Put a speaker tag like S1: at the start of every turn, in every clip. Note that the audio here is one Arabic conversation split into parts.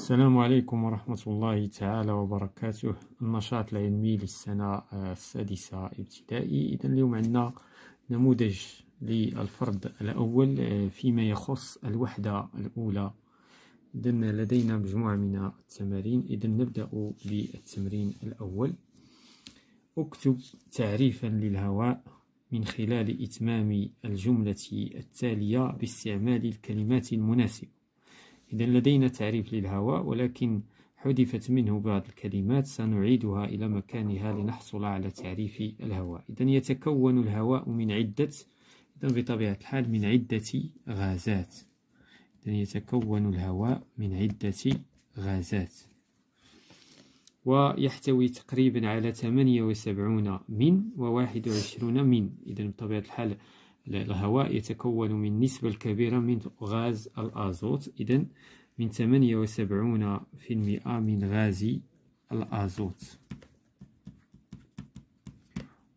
S1: السلام عليكم ورحمة الله تعالى وبركاته النشاط العلمي للسنة السادسة ابتدائي إذا اليوم عندنا نموذج للفرد الأول آه، فيما يخص الوحدة الأولى إذا لدينا مجموعة من التمارين إذا نبدأ بالتمرين الأول اكتب تعريفا للهواء من خلال إتمام الجملة التالية باستعمال الكلمات المناسبة إذا لدينا تعريف للهواء ولكن حذفت منه بعض الكلمات سنعيدها إلى مكانها لنحصل على تعريف الهواء إذا يتكون الهواء من عدة إذا بطبيعة الحال من عدة غازات إذا يتكون الهواء من عدة غازات ويحتوي تقريبا على 78 من و21 من إذا بطبيعة الحال الهواء يتكون من نسبة كبيرة من غاز الأزوت إذن من 78% من غاز الأزوت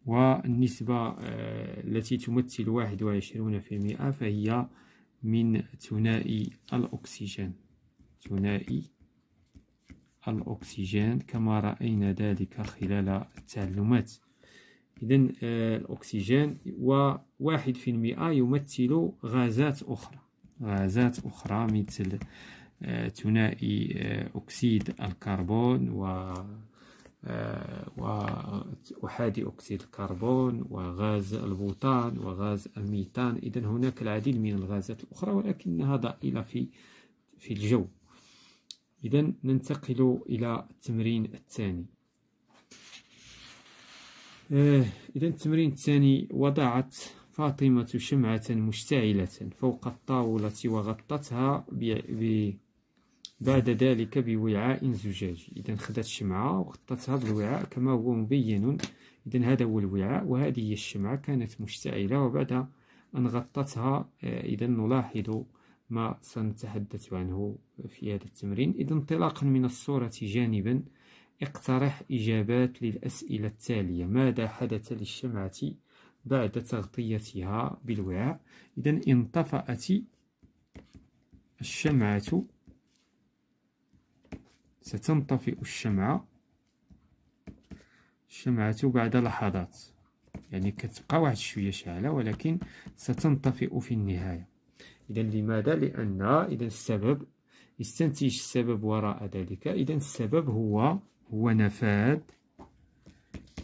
S1: والنسبة آه، التي تمثل 21% فهي من ثنائي الأكسجين ثنائي الأكسجين كما رأينا ذلك خلال التعلمات إذا آه، الأكسجين وواحد في المئة يمثل غازات أخرى غازات أخرى مثل آه، ثنائي آه، أكسيد الكربون و وأحادي أكسيد الكربون وغاز البوتان وغاز الميتان إذا هناك العديد من الغازات الأخرى ولكنها ضئيلة في في الجو إذا ننتقل إلى التمرين الثاني إيه، إذا التمرين الثاني وضعت فاطمة شمعة مشتعلة فوق الطاولة وغطتها ب... ب... بعد ذلك بوعاء زجاجي إذا خدت شمعة وغطتها بالوعاء كما هو مبين إذا هذا هو الوعاء وهذه هي الشمعة كانت مشتعلة وبعد أن غطتها آه، إذا نلاحظ ما سنتحدث عنه في هذا التمرين إذا انطلاقا من الصورة جانبا اقترح إجابات للأسئلة التالية ماذا حدث للشمعة بعد تغطيتها بالوعاء إذا انطفأت الشمعة ستنطفئ الشمعة الشمعة بعد لحظات يعني كتبقى واحد شوية شاعلة ولكن ستنطفئ في النهاية إذا لماذا؟ لأن إذا السبب استنتج السبب وراء ذلك إذا السبب هو هو نفاذ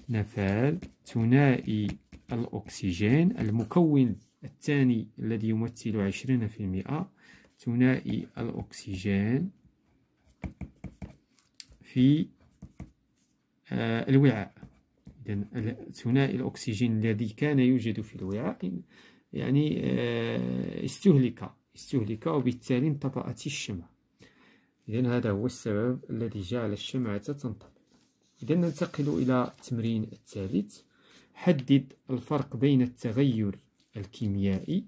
S1: نفاذ ثنائي الأكسجين المكون الثاني الذي يمثل عشرين في المئة ثنائي الأكسجين في آه، الوعاء إذن ثنائي الأكسجين الذي كان يوجد في الوعاء يعني آه، استهلك استهلك وبالتالي انطفأت الشمع إذا هذا هو السبب الذي جعل الشمعة تنطفئ إذا ننتقل إلى التمرين الثالث حدد الفرق بين التغير الكيميائي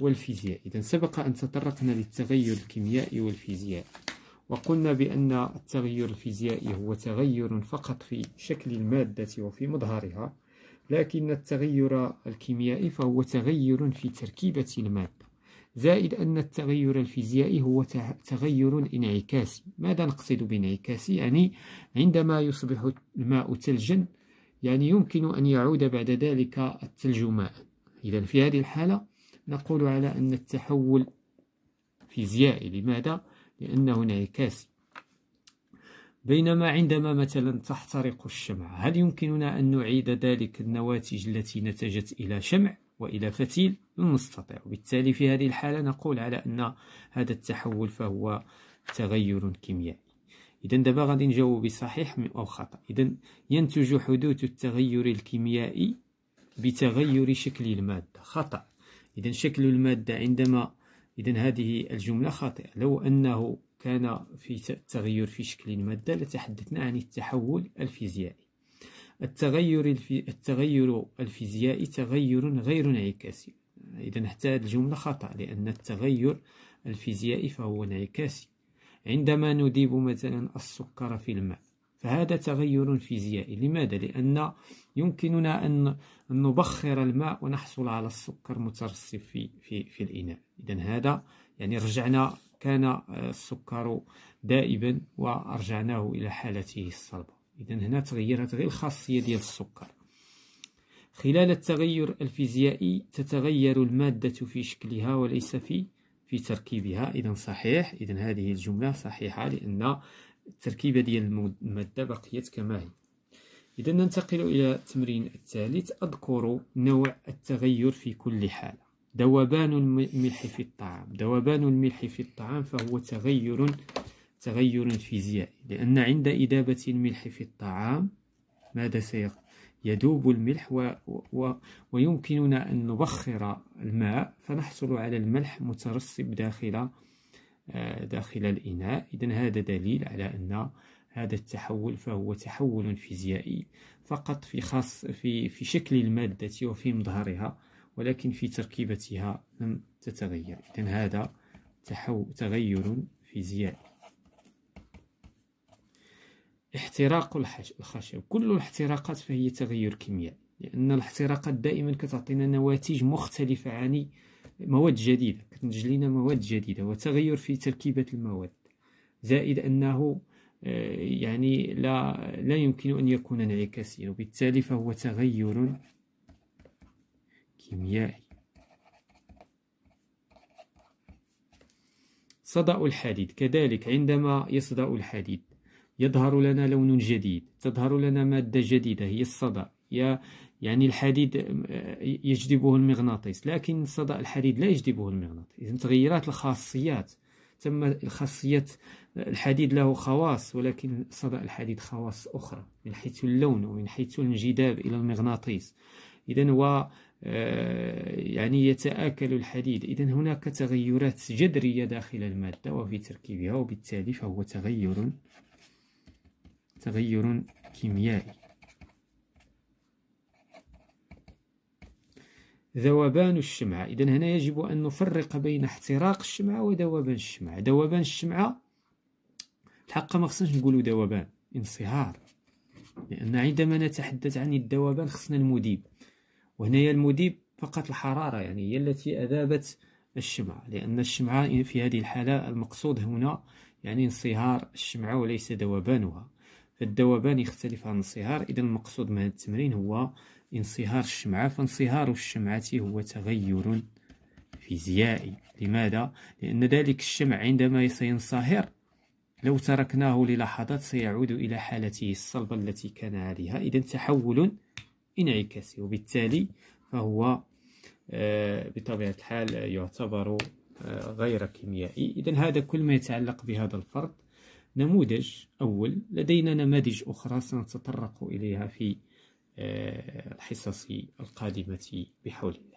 S1: والفيزيائي إذا سبق أن تطرقنا للتغير الكيميائي والفيزيائي وقلنا بأن التغير الفيزيائي هو تغير فقط في شكل المادة وفي مظهرها لكن التغير الكيميائي فهو تغير في تركيبة المادة زائد أن التغير الفيزيائي هو تغير انعكاسي ماذا نقصد بانعكاسي؟ يعني عندما يصبح الماء ثلجا يعني يمكن أن يعود بعد ذلك الثلج ماء إذا في هذه الحالة نقول على أن التحول فيزيائي لماذا؟ لأنه انعكاسي بينما عندما مثلا تحترق الشمعة هل يمكننا أن نعيد ذلك النواتج التي نتجت إلى شمع؟ وإلى فتيل لن نستطيع وبالتالي في هذه الحالة نقول على أن هذا التحول فهو تغير كيميائي إذا دابا غادي نجاوب بصحيح أو خطأ إذا ينتج حدوث التغير الكيميائي بتغير شكل المادة خطأ إذا شكل المادة عندما إذا هذه الجملة خاطئة لو أنه كان في تغير في شكل المادة لتحدثنا عن التحول الفيزيائي التغير الفي... التغير الفيزيائي تغير غير انعكاسي إذا حتى هذه الجملة خطأ لأن التغير الفيزيائي فهو انعكاسي عندما نذيب مثلا السكر في الماء فهذا تغير فيزيائي لماذا؟ لأن يمكننا أن نبخر الماء ونحصل على السكر مترسب في, في, في الإناء إذا هذا يعني رجعنا كان السكر دائبا وارجعناه إلى حالته الصلبة إذا هنا تغيرت غير الخاصية ديال السكر خلال التغير الفيزيائي تتغير المادة في شكلها وليس في في تركيبها إذا صحيح إذا هذه الجملة صحيحة لأن التركيبة ديال المادة بقيت كما هي إذا ننتقل إلى التمرين الثالث أذكر نوع التغير في كل حالة ذوبان الملح في الطعام ذوبان الملح في الطعام فهو تغير تغير فيزيائي لأن عند إذابة الملح في الطعام ماذا سيقع يدوب الملح و... و... ويمكننا أن نبخر الماء فنحصل على الملح مترسب داخل آه، داخل الإناء إذا هذا دليل على أن هذا التحول فهو تحول فيزيائي فقط في خاص في في شكل المادة وفي مظهرها ولكن في تركيبتها لم تتغير إذا هذا تحو... تغير فيزيائي احتراق الخشب كل الاحتراقات فهي تغير كيميائي لأن الاحتراقات دائما كتعطينا نواتج مختلفة عن مواد جديدة كتنتج لنا مواد جديدة وتغير في تركيبة المواد زائد أنه آه، يعني لا لا يمكن أن يكون انعكاسيا وبالتالي فهو تغير كيميائي صدأ الحديد كذلك عندما يصدأ الحديد يظهر لنا لون جديد تظهر لنا مادة جديدة هي الصدأ يعني الحديد آه، يجذبه المغناطيس لكن صدأ الحديد لا يجذبه المغناطيس إذن تغيرات الخاصيات تم الخاصيات الحديد له خواص ولكن صدأ الحديد خواص أخرى من حيث اللون ومن حيث الانجذاب إلى المغناطيس إذا هو آه، يعني يتآكل الحديد إذا هناك تغيرات جذرية داخل المادة وفي تركيبها وبالتالي فهو تغير تغير كيميائي ذوبان الشمعة إذا هنا يجب أن نفرق بين احتراق الشمعة وذوبان الشمعة ذوبان الشمعة الحق ما خصناش نقولوا ذوبان انصهار لأن عندما نتحدث عن الذوبان خصنا المذيب وهنايا المذيب فقط الحرارة يعني هي التي أذابت الشمعة لأن الشمعة في هذه الحالة المقصود هنا يعني انصهار الشمعة وليس ذوبانها الذوبان يختلف عن الانصهار اذا المقصود من هذا التمرين هو انصهار الشمعة فانصهار الشمعة هو تغير فيزيائي لماذا؟ لأن ذلك الشمع عندما سينصهر لو تركناه للحظات سيعود إلى حالته الصلبة التي كان عليها إذا تحول انعكاسي وبالتالي فهو آه، بطبيعة الحال يعتبر آه، غير كيميائي إذا هذا كل ما يتعلق بهذا الفرد نموذج أول لدينا نماذج أخرى سنتطرق إليها في آه، الحصص القادمة بحول الله